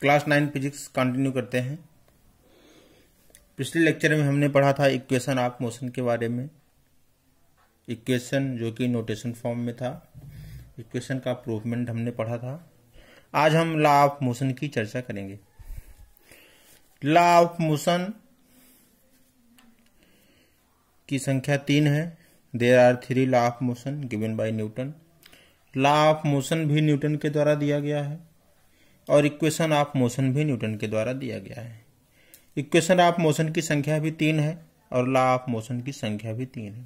Class nine physics continue करते हैं पिछले लेक्चर में हमने पढ़ा था इक्वेशन ऑफ मोशन के बारे में इक्वेशन जो कि नोटेशन फॉर्म में था इक्वेशन का प्रूवमेंट हमने पढ़ा था आज हम लॉ ऑफ मोशन की चर्चा करेंगे लॉ ऑफ मोशन की संख्या तीन है there are three law of motion given by Newton law of motion भी न्यूटन के द्वारा दिया गया है और इक्वेशन ऑफ मोशन भी न्यूटन के द्वारा दिया गया है इक्वेशन ऑफ मोशन की संख्या भी तीन है और लॉ ऑफ मोशन की संख्या भी तीन है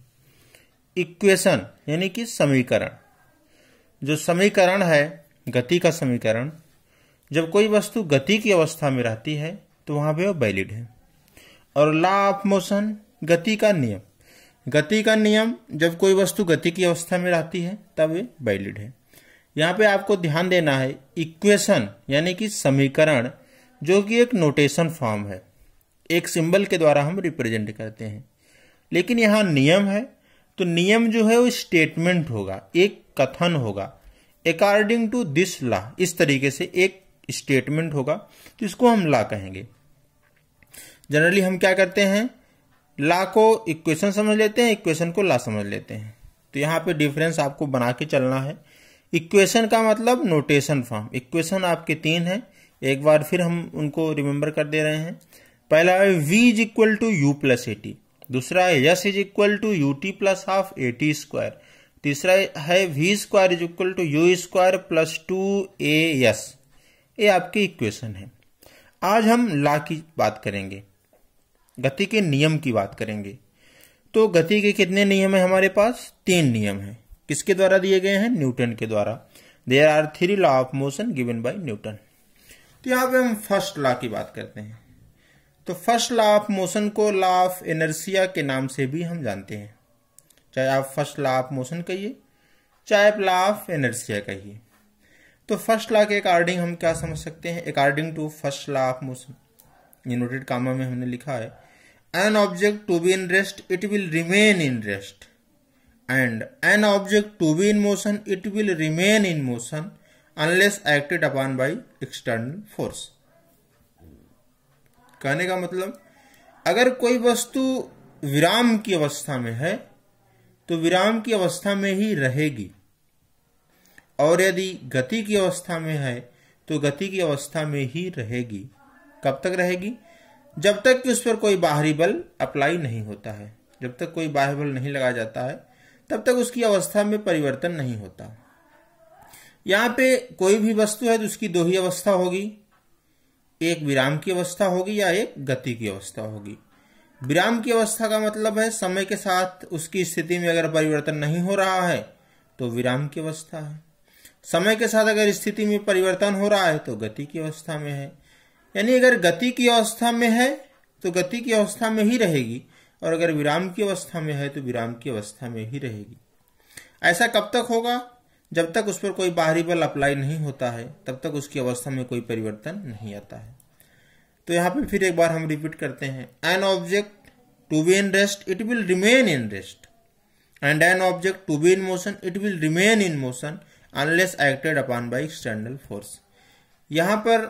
इक्वेशन यानी कि समीकरण जो समीकरण है गति का समीकरण जब कोई वस्तु गति की अवस्था में रहती है तो वहां पे वो वैलिड है और लॉ ऑफ मोशन गति का नियम गति का नियम जब कोई वस्तु गति की अवस्था में रहती है तब वे वैलिड है यहाँ पे आपको ध्यान देना है इक्वेशन यानी कि समीकरण जो कि एक नोटेशन फॉर्म है एक सिंबल के द्वारा हम रिप्रेजेंट करते हैं लेकिन यहाँ नियम है तो नियम जो है वो स्टेटमेंट होगा एक कथन होगा अकॉर्डिंग टू दिस ला इस तरीके से एक स्टेटमेंट होगा तो इसको हम ला कहेंगे जनरली हम क्या करते हैं ला को इक्वेशन समझ लेते हैं इक्वेशन को ला समझ लेते हैं तो यहाँ पे डिफरेंस आपको बना के चलना है इक्वेशन का मतलब नोटेशन फॉर्म इक्वेशन आपके तीन हैं एक बार फिर हम उनको रिमेम्बर कर दे रहे हैं पहला है v is equal to u plus a t दूसरा है s is equal to u t plus half a t square तीसरा है v square is equal to u square plus two a s ये आपके इक्वेशन है आज हम ला की बात करेंगे गति के नियम की बात करेंगे तो गति के कितने नियम है हमारे पास तीन नियम हैं किसके द्वारा दिए गए हैं न्यूटन के द्वारा there are three law of motion given by Newton तो यहां पे हम फर्स्ट लॉ की बात करते हैं तो फर्स्ट लॉ ऑफ मोशन को लॉ ऑफ एनर्सिया के नाम से भी हम जानते हैं चाहे आप फर्स्ट लॉ ऑफ मोशन कहिए चाहे आप लॉ ऑफ एनर्सिया कहिए तो फर्स्ट लॉ के अकॉर्डिंग हम क्या समझ सकते हैं according to first law of motion ये नोटेड कामा में हमने लिखा है an object to be in rest it will remain in rest and an object to be in motion it will remain in motion unless acted upon by external force कहने का मतलब अगर कोई वस्तु विराम की अवस्था में है तो विराम की अवस्था में ही रहेगी और यदि गति की अवस्था में है तो गति की अवस्था में ही रहेगी कब तक रहेगी जब तक कि उस पर कोई बाहरी बल अप्लाई नहीं होता है जब तक कोई बाहरी बल नहीं लगाया जाता है तब तक उसकी अवस्था में परिवर्तन नहीं होता यहां पे कोई भी वस्तु है तो उसकी दो ही अवस्था होगी एक विराम की अवस्था होगी या एक गति की अवस्था होगी विराम की अवस्था का मतलब है समय के साथ उसकी स्थिति में अगर परिवर्तन नहीं हो रहा है तो विराम की अवस्था है समय के साथ अगर स्थिति में परिवर्तन हो रहा है तो गति की अवस्था में है यानी अगर गति की अवस्था में है तो गति की अवस्था में ही रहेगी और अगर विराम की अवस्था में है तो विराम की अवस्था में ही रहेगी ऐसा कब तक होगा जब तक उस पर कोई बाहरी बल अप्लाई नहीं होता है तब तक उसकी अवस्था में कोई परिवर्तन नहीं आता है तो यहां पे फिर एक बार हम रिपीट करते हैं an object to be in rest it will remain in rest and an object to be in motion it will remain in motion unless acted upon by external force यहां पर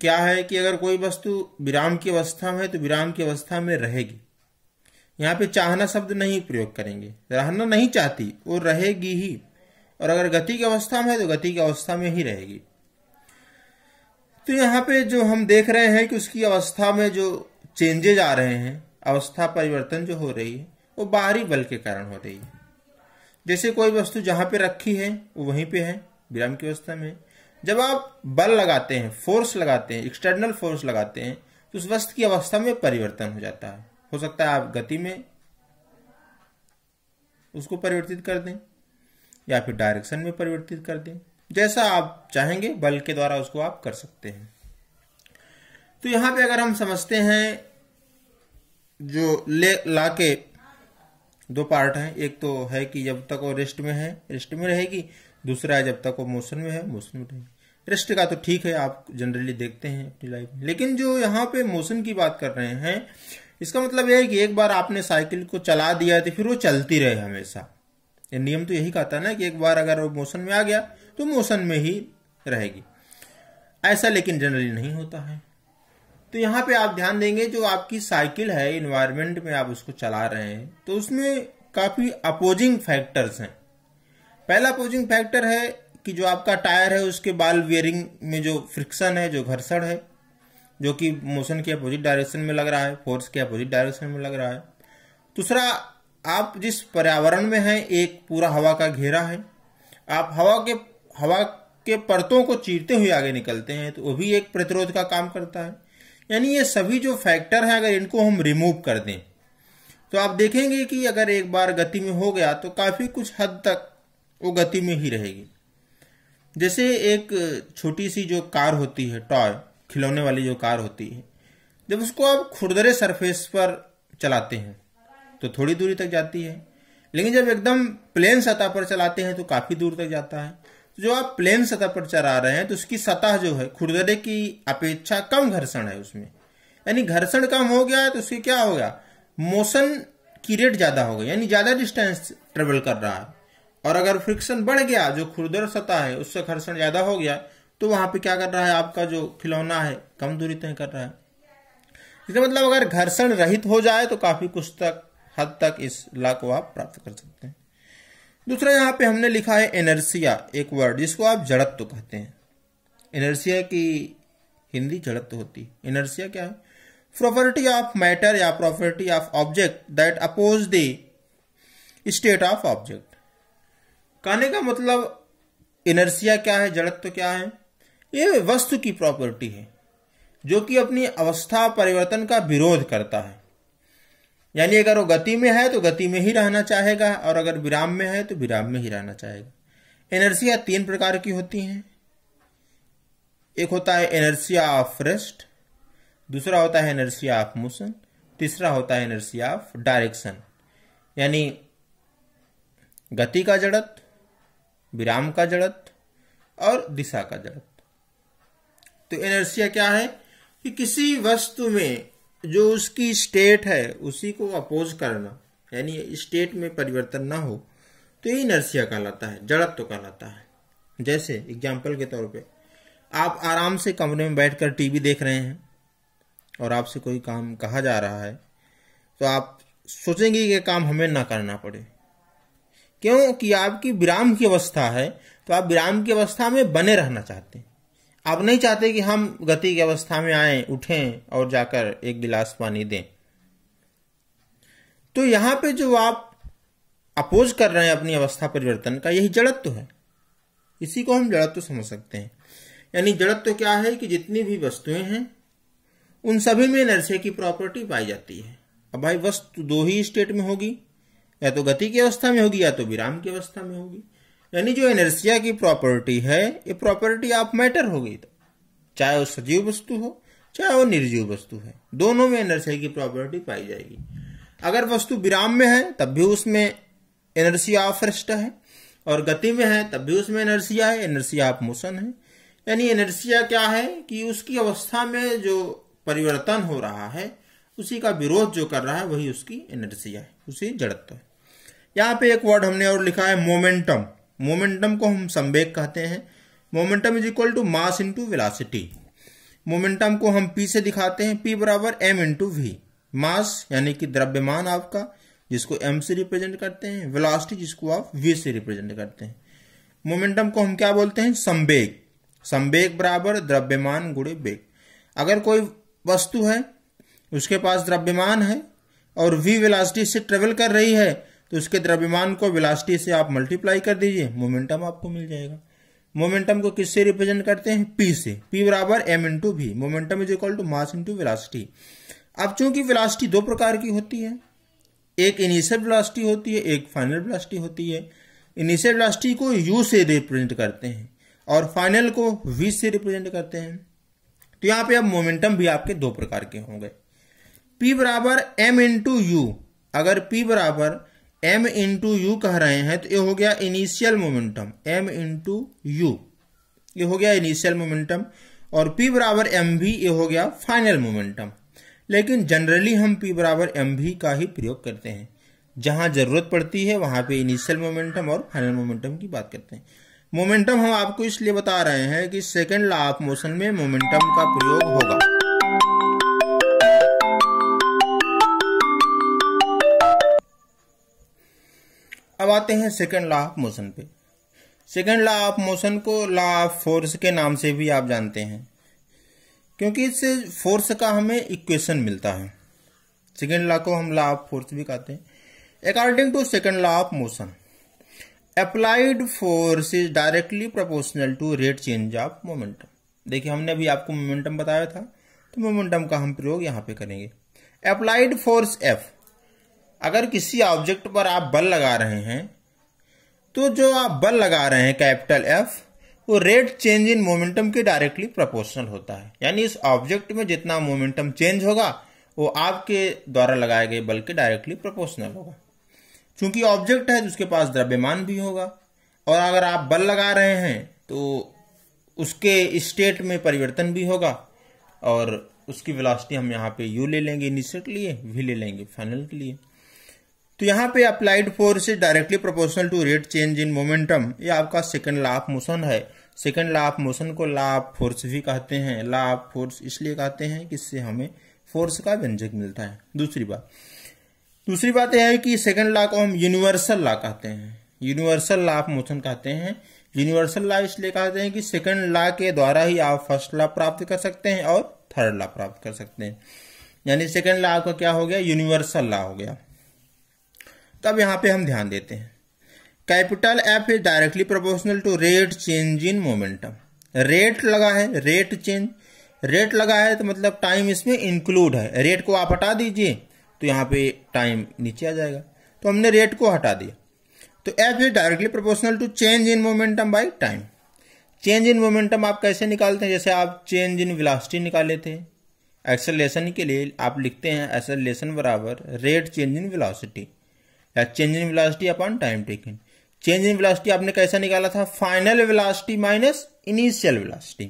क्या है कि अगर कोई वस्तु विराम की अवस्था में है तो विराम की अवस्था में रहेगी यहाँ पे चाहना शब्द नहीं प्रयोग करेंगे रहना नहीं चाहती वो रहेगी ही और अगर गति की अवस्था में है तो गति की अवस्था में ही रहेगी तो यहाँ पे जो हम देख रहे हैं कि उसकी अवस्था में जो चेंजेज आ रहे हैं अवस्था परिवर्तन जो हो रही है वो बाहरी बल के कारण हो रही है जैसे कोई वस्तु जहां पे रखी है वो वहीं पे है विराम की अवस्था में जब आप बल लगाते हैं फोर्स लगाते हैं एक्सटर्नल फोर्स लगाते हैं तो उस वस्तु की अवस्था में परिवर्तन हो जाता है हो सकता है आप गति में उसको परिवर्तित कर दें या फिर डायरेक्शन में परिवर्तित कर दें जैसा आप चाहेंगे बल के द्वारा उसको आप कर सकते हैं तो यहां पे अगर हम समझते हैं जो ले ला के दो पार्ट हैं एक तो है कि जब तक वो रेस्ट में है रेस्ट में रहेगी दूसरा है जब तक वो मोशन में है मोशन में रहेगी रेस्ट का तो ठीक है आप जनरली देखते हैं अपनी लाइफ में लेकिन जो यहाँ पे मोशन की बात कर रहे हैं इसका मतलब यह है कि एक बार आपने साइकिल को चला दिया तो फिर वो चलती रहे हमेशा ये नियम तो यही कहता है ना कि एक बार अगर वो मोशन में आ गया तो मोशन में ही रहेगी ऐसा लेकिन जनरली नहीं होता है तो यहाँ पे आप ध्यान देंगे जो आपकी साइकिल है इन्वायरमेंट में आप उसको चला रहे हैं तो उसमें काफ़ी अपोजिंग फैक्टर्स हैं पहला अपोजिंग फैक्टर है कि जो आपका टायर है उसके बाल वियरिंग में जो फ्रिक्शन है जो घर्षण है जो कि मोशन के अपोजिट डायरेक्शन में लग रहा है फोर्स के अपोजिट डायरेक्शन में लग रहा है दूसरा आप जिस पर्यावरण में हैं एक पूरा हवा का घेरा है आप हवा के हवा के परतों को चीरते हुए आगे निकलते हैं तो वो भी एक प्रतिरोध का काम करता है यानी ये सभी जो फैक्टर हैं अगर इनको हम रिमूव कर दें तो आप देखेंगे कि अगर एक बार गति में हो गया तो काफ़ी कुछ हद तक वो गति में ही रहेगी जैसे एक छोटी सी जो कार होती है टॉय खिलौने वाली जो कार होती है जब उसको आप खुरदरे सरफेस पर चलाते हैं तो थोड़ी दूरी तक जाती है लेकिन जब एकदम प्लेन सतह पर चलाते हैं तो काफ़ी दूर तक जाता है तो जो आप प्लेन सतह पर चला रहे हैं तो उसकी सतह जो है खुरदरे की अपेक्षा कम घर्षण है उसमें यानी घर्षण कम हो गया तो उसके क्या होगा मोशन की रेट ज़्यादा हो गई यानी ज़्यादा डिस्टेंस ट्रेवल कर रहा है और अगर फ्रिक्शन बढ़ गया जो खुरदर सतह है उससे घर्षण ज़्यादा हो गया तो वहां पे क्या कर रहा है आपका जो खिलौना है कम दूरी तय कर रहा है इसका मतलब अगर घर्षण रहित हो जाए तो काफी कुछ तक हद तक इस ला को आप प्राप्त कर सकते हैं दूसरा यहाँ पे हमने लिखा है एनर्सिया एक वर्ड जिसको आप जड़त्व कहते हैं एनर्सिया की हिंदी जड़त्व होती है एनर्सिया क्या है प्रॉपर्टी ऑफ मैटर या property of object that oppose the state of object कहने का मतलब इनर्सिया क्या है जड़त्व क्या है ये वस्तु की प्रॉपर्टी है जो कि अपनी अवस्था परिवर्तन का विरोध करता है यानी अगर वो गति में है तो गति में ही रहना चाहेगा और अगर विराम में है तो विराम में ही रहना चाहेगा एनर्सिया तीन प्रकार की होती हैं एक होता है एनर्सिया ऑफ रेस्ट दूसरा होता है एनर्सिया ऑफ मोशन तीसरा होता है एनर्सिया ऑफ डायरेक्शन यानी गति का जड़त विराम का जड़त और दिशा का जड़त तो एनर्सिया क्या है कि किसी वस्तु में जो उसकी स्टेट है उसी को अपोज करना यानी स्टेट में परिवर्तन ना हो तो ये इनर्सिया कहलाता है जड़त्व तो कहलाता है जैसे एग्जाम्पल के तौर पे आप आराम से कमरे में बैठकर टीवी देख रहे हैं और आपसे कोई काम कहा जा रहा है तो आप सोचेंगे कि काम हमें ना करना पड़े क्योंकि आपकी विराम की अवस्था है तो आप विराम की अवस्था में बने रहना चाहते हैं आप नहीं चाहते कि हम गति की अवस्था में आए उठें और जाकर एक गिलास पानी दें तो यहां पे जो आप अपोज कर रहे हैं अपनी अवस्था परिवर्तन का यही जड़त्व है इसी को हम जड़त्व समझ सकते हैं यानी जड़त्व क्या है कि जितनी भी वस्तुएं हैं उन सभी में नरसे की प्रॉपर्टी पाई जाती है अब भाई वस्तु दो ही स्टेट में होगी या तो गति की अवस्था में होगी या तो विराम की अवस्था में होगी यानी जो एनर्सिया की प्रॉपर्टी है ये प्रॉपर्टी ऑफ मैटर हो गई तो। चाहे वो सजीव वस्तु हो चाहे वो निर्जीव वस्तु है दोनों में एनर्सिया की प्रॉपर्टी पाई जाएगी अगर वस्तु विराम में है तब भी उसमें एनर्सिया ऑफ रेस्ट है और गति में है तब भी उसमें एनर्सिया है एनर्सिया ऑफ मोशन है यानी एनर्सिया क्या है कि उसकी अवस्था में जो परिवर्तन हो रहा है उसी का विरोध जो कर रहा है वही उसकी एनर्सिया है उसी जड़त्व है यहाँ पे एक वर्ड हमने और लिखा है मोमेंटम मोमेंटम को हम संवेग कहते हैं momentum is equal to mass into velocity momentum को हम पी से दिखाते हैं पी बराबर एम इंटू वी मास यानी कि द्रव्यमान आपका जिसको एम से रिप्रेजेंट करते हैं वेलोसिटी जिसको आप वी से रिप्रेजेंट करते हैं मोमेंटम को हम क्या बोलते हैं संवेग संवेग बराबर द्रव्यमान गुड़े वेग अगर कोई वस्तु है उसके पास द्रव्यमान है और वी वेलासिटी से ट्रेवल कर रही है तो इसके द्रव्यमान को विलास्टी से आप मल्टीप्लाई कर दीजिए मोमेंटम आपको मिल जाएगा मोमेंटम को किससे रिप्रेजेंट करते हैं पी से पी बराबर m into v momentum is equal to mass into velocity अब चूंकि विलास्टी दो प्रकार की होती है एक इनिशियल विलास्टी होती है एक फाइनल विलास्टी होती है इनिशियल विलास्टी को यू से रिप्रेजेंट करते हैं और फाइनल को वी से रिप्रेजेंट करते हैं तो यहां पे अब मोमेंटम भी आपके दो प्रकार के होंगे पी बराबर एम इंटू यू अगर पी बराबर एम इंटू यू कह रहे हैं तो ये हो गया initial momentum m into u ये हो गया इनिशियल मोमेंटम और पी बराबर एम भी ये हो गया फाइनल मोमेंटम लेकिन जनरली हम पी बराबर एम भी का ही प्रयोग करते हैं जहां जरूरत पड़ती है वहां पे इनिशियल मोमेंटम और फाइनल मोमेंटम की बात करते हैं मोमेंटम हम आपको इसलिए बता रहे हैं कि सेकेंड लॉ ऑफ मोशन में मोमेंटम का प्रयोग होगा आते हैं सेकेंड लॉ ऑफ मोशन पे सेकेंड लॉ ऑफ मोशन को लॉ ऑफ फोर्स के नाम से भी आप जानते हैं क्योंकि इससे फोर्स का हमें इक्वेशन मिलता है सेकेंड लॉ को हम लॉ ऑफ फोर्स भी कहते हैं according to second law of motion applied force is directly proportional to rate change of momentum देखिए हमने अभी आपको मोमेंटम बताया था तो मोमेंटम का हम प्रयोग यहां पे करेंगे अप्लाइड फोर्स एफ अगर किसी ऑब्जेक्ट पर आप बल लगा रहे हैं तो जो आप बल लगा रहे हैं कैपिटल एफ वो रेट चेंज इन मोमेंटम के डायरेक्टली प्रोपोर्शनल होता है यानी इस ऑब्जेक्ट में जितना मोमेंटम चेंज होगा वो आपके द्वारा लगाए गए बल के डायरेक्टली प्रोपोर्शनल होगा चूंकि ऑब्जेक्ट है उसके पास द्रव्यमान भी होगा और अगर आप बल लगा रहे हैं तो उसके स्टेट में परिवर्तन भी होगा और उसकी वेलोसिटी हम यहाँ पे यू ले लेंगे इनिशियल के लिए वी ले लेंगे फाइनल के लिए तो यहाँ पे applied force is directly proportional to rate change in momentum ये आपका सेकंड लॉ ऑफ मोशन है सेकंड लॉ ऑफ मोशन को लॉ ऑफ फोर्स भी कहते हैं लॉ ऑफ फोर्स इसलिए कहते हैं कि इससे हमें फोर्स का व्यंजक मिलता है दूसरी बात दूसरी बात यह है कि सेकेंड लॉ को हम यूनिवर्सल लॉ कहते हैं यूनिवर्सल लॉ ऑफ मोशन कहते हैं यूनिवर्सल लॉ इसलिए कहते हैं कि सेकंड लॉ के द्वारा ही आप फर्स्ट लॉ प्राप्त कर सकते हैं और थर्ड लॉ प्राप्त कर सकते हैं यानी सेकंड लॉ आपका क्या हो गया यूनिवर्सल लॉ हो गया तब यहाँ पे हम ध्यान देते हैं capital F is directly proportional to rate change in momentum rate लगा है रेट चेंज रेट लगा है तो मतलब टाइम इसमें इंक्लूड है रेट को आप हटा दीजिए तो यहाँ पे टाइम नीचे आ जाएगा तो हमने रेट को हटा दिया तो F is directly proportional to change in momentum by time change in momentum आप कैसे निकालते हैं जैसे आप चेंज इन विलासिटी निकाले थे एक्सेलेशन के लिए आप लिखते हैं एक्सेलेशन बराबर रेट चेंज इन विलासिटी या change in velocity upon time taken change in velocity आपने कैसा निकाला था final velocity minus initial velocity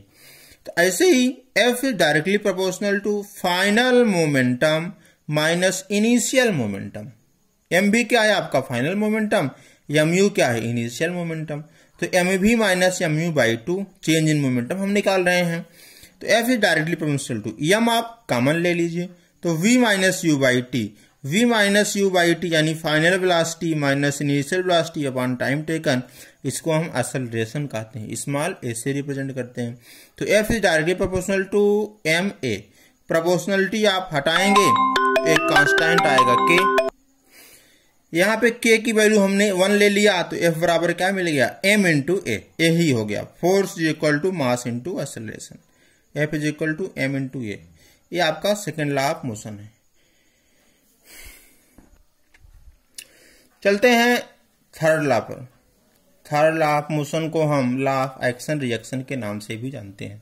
तो ऐसे ही F is directly proportional to final momentum minus initial momentum m v क्या है आपका फाइनल मोमेंटम एम यू क्या है इनिशियल मोमेंटम तो m v minus m u by t change in momentum हम निकाल रहे हैं तो F is directly proportional to m आप कॉमन ले लीजिए तो v minus u by t v minus u by t यानी final velocity minus initial velocity upon time taken इसको हम असल रेशन कहते हैं स्मॉल ए से रिप्रेजेंट करते हैं तो F is directly proportional to m a proportionality आप हटाएंगे एक कांस्टेंट आएगा के यहाँ पे के की वैल्यू हमने वन ले लिया तो एफ बराबर क्या मिल गया एम इंटू ए ए ही हो गया force is equal to mass into acceleration F is equal to m into a ये आपका सेकेंड लॉ ऑफ मोशन है चलते हैं थर्ड लॉ पर थर्ड लॉ ऑफ मोशन को हम लॉ ऑफ एक्शन रिएक्शन के नाम से भी जानते हैं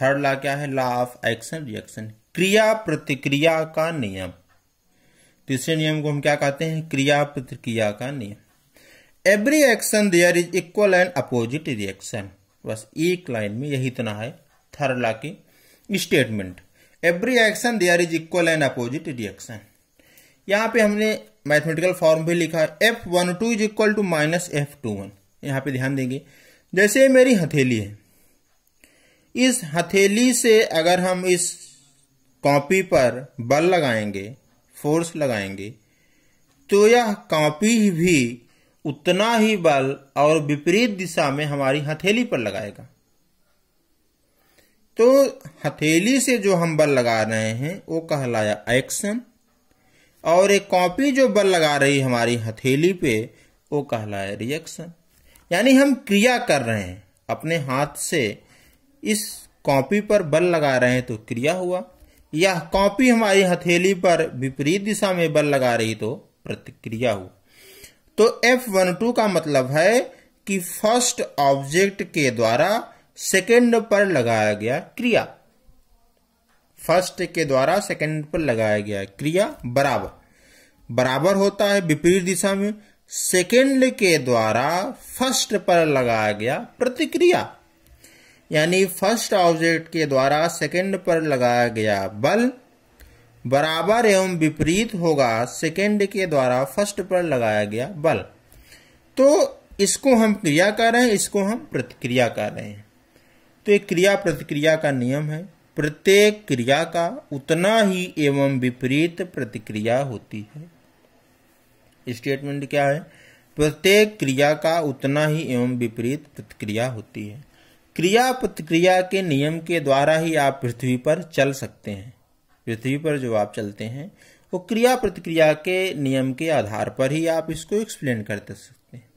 थर्ड लॉ क्या है लॉ ऑफ एक्शन रिएक्शन क्रिया प्रतिक्रिया का नियम तीसरे नियम को हम क्या कहते हैं क्रिया प्रतिक्रिया का नियम every action there is equal and opposite reaction बस एक लाइन में यही इतना है थर्ड लॉ की statement every action there is equal and opposite reaction यहां पे हमने मैथमेटिकल फॉर्म भी लिखा है F one two is equal to minus F two one यहां पर ध्यान देंगे जैसे मेरी हथेली है इस हथेली से अगर हम इस कॉपी पर बल लगाएंगे फोर्स लगाएंगे तो यह कॉपी भी उतना ही बल और विपरीत दिशा में हमारी हथेली पर लगाएगा तो हथेली से जो हम बल लगा रहे हैं वो कहलाया एक्शन और एक कॉपी जो बल लगा रही हमारी हथेली पे वो कहलाए रिएक्शन यानी हम क्रिया कर रहे हैं अपने हाथ से इस कॉपी पर बल लगा रहे हैं तो क्रिया हुआ यह कॉपी हमारी हथेली पर विपरीत दिशा में बल लगा रही तो प्रतिक्रिया हुआ तो एफ वन टू का मतलब है कि फर्स्ट ऑब्जेक्ट के द्वारा सेकेंड पर लगाया गया क्रिया फर्स्ट के द्वारा सेकंड पर लगाया गया है क्रिया बराबर बराबर होता है विपरीत दिशा में सेकंड के द्वारा फर्स्ट पर लगाया गया प्रतिक्रिया यानी फर्स्ट ऑब्जेक्ट के द्वारा सेकंड पर लगाया गया बल बराबर एवं विपरीत होगा सेकंड के द्वारा फर्स्ट पर लगाया गया बल तो इसको हम क्रिया कर रहे हैं इसको हम प्रतिक्रिया कर रहे हैं तो एक क्रिया प्रतिक्रिया का नियम है प्रत्येक क्रिया का उतना ही एवं विपरीत प्रतिक्रिया होती है स्टेटमेंट क्या है प्रत्येक क्रिया का उतना ही एवं विपरीत प्रतिक्रिया होती है क्रिया प्रतिक्रिया के नियम के द्वारा ही आप पृथ्वी पर चल सकते हैं पृथ्वी पर जो आप चलते हैं वो क्रिया प्रतिक्रिया के नियम के आधार पर ही आप इसको एक्सप्लेन कर सकते हैं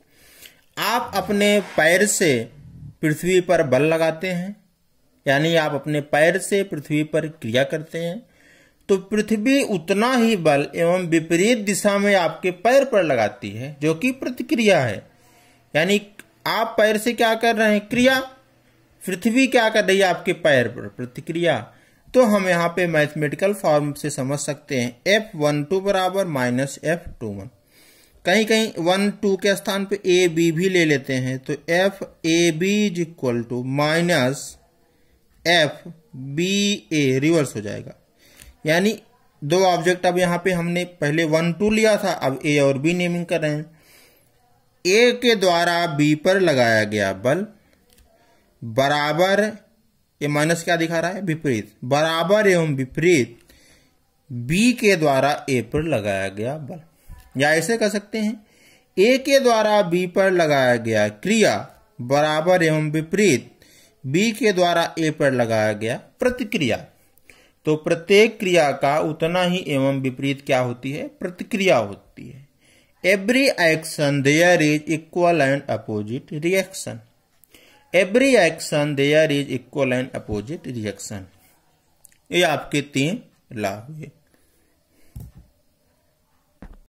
आप अपने पैर से पृथ्वी पर बल लगाते हैं यानी आप अपने पैर से पृथ्वी पर क्रिया करते हैं तो पृथ्वी उतना ही बल एवं विपरीत दिशा में आपके पैर पर लगाती है जो कि प्रतिक्रिया है यानी आप पैर से क्या कर रहे हैं क्रिया पृथ्वी क्या कर रही है आपके पैर पर प्रतिक्रिया तो हम यहाँ पे मैथमेटिकल फॉर्म से समझ सकते हैं एफ वन टू बराबर माइनस एफ टू वन कहीं कहीं वन टू के स्थान पे ए बी भी ले लेते हैं तो F A B is equal to minus F B A reverse हो जाएगा यानी दो ऑब्जेक्ट अब यहाँ पे हमने पहले वन टू लिया था अब ए और बी नेमिंग कर रहे हैं ए के द्वारा बी पर लगाया गया बल बराबर ये माइनस क्या दिखा रहा है विपरीत बराबर एवं विपरीत बी के द्वारा ए पर लगाया गया बल या ऐसे कह सकते हैं ए के द्वारा बी पर लगाया गया क्रिया बराबर एवं विपरीत बी के द्वारा ए पर लगाया गया प्रतिक्रिया तो प्रत्येक क्रिया का उतना ही एवं विपरीत क्या होती है प्रतिक्रिया होती है every action there is equal and opposite reaction every action there is equal and opposite reaction ये आपके तीन लाभ हुए